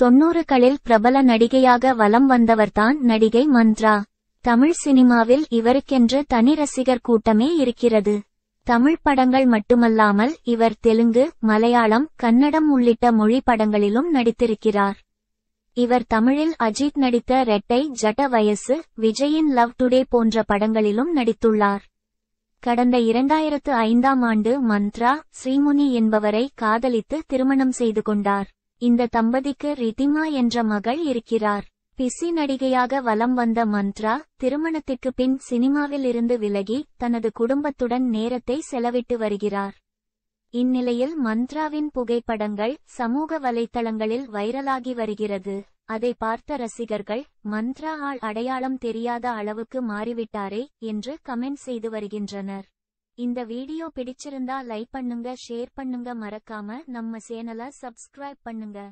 தொன்னூறுகளில் பிரபல நடிகையாக வலம் வந்தவர்தான் நடிகை மந்த்ரா தமிழ் சினிமாவில் இவருக்கென்று தனி ரசிகர் கூட்டமே இருக்கிறது தமிழ் படங்கள் மட்டுமல்லாமல் இவர் தெலுங்கு மலையாளம் கன்னடம் உள்ளிட்ட மொழி படங்களிலும் நடித்திருக்கிறார் இவர் தமிழில் அஜித் நடித்த ரெட்டை ஜட வயசு விஜயின் லவ் டுடே போன்ற படங்களிலும் நடித்துள்ளார் கடந்த இரண்டாயிரத்து ஐந்தாம் ஆண்டு மந்த்ரா ஸ்ரீமுனி என்பவரை காதலித்து திருமணம் செய்து கொண்டார் இந்த தம்பதிக்கு ரிதிமா என்ற மகள் இருக்கிறார் பிசி நடிகையாக வலம் வந்த மந்த்ரா திருமணத்திற்கு பின் சினிமாவில் இருந்து விலகி தனது குடும்பத்துடன் நேரத்தை செலவிட்டு வருகிறார் இந்நிலையில் மந்த்ராவின் புகைப்படங்கள் சமூக வலைத்தளங்களில் வைரலாகி வருகிறது அதை பார்த்த ரசிகர்கள் மந்த்ரா ஆள் அடையாளம் தெரியாத அளவுக்கு மாறிவிட்டாரே என்று கமெண்ட் செய்து வருகின்றனர் இந்த வீடியோ பிடிச்சிருந்தா லைக் பண்ணுங்க ஷேர் பண்ணுங்க மறக்காம நம்ம சேனலை சப்ஸ்கிரைப் பண்ணுங்க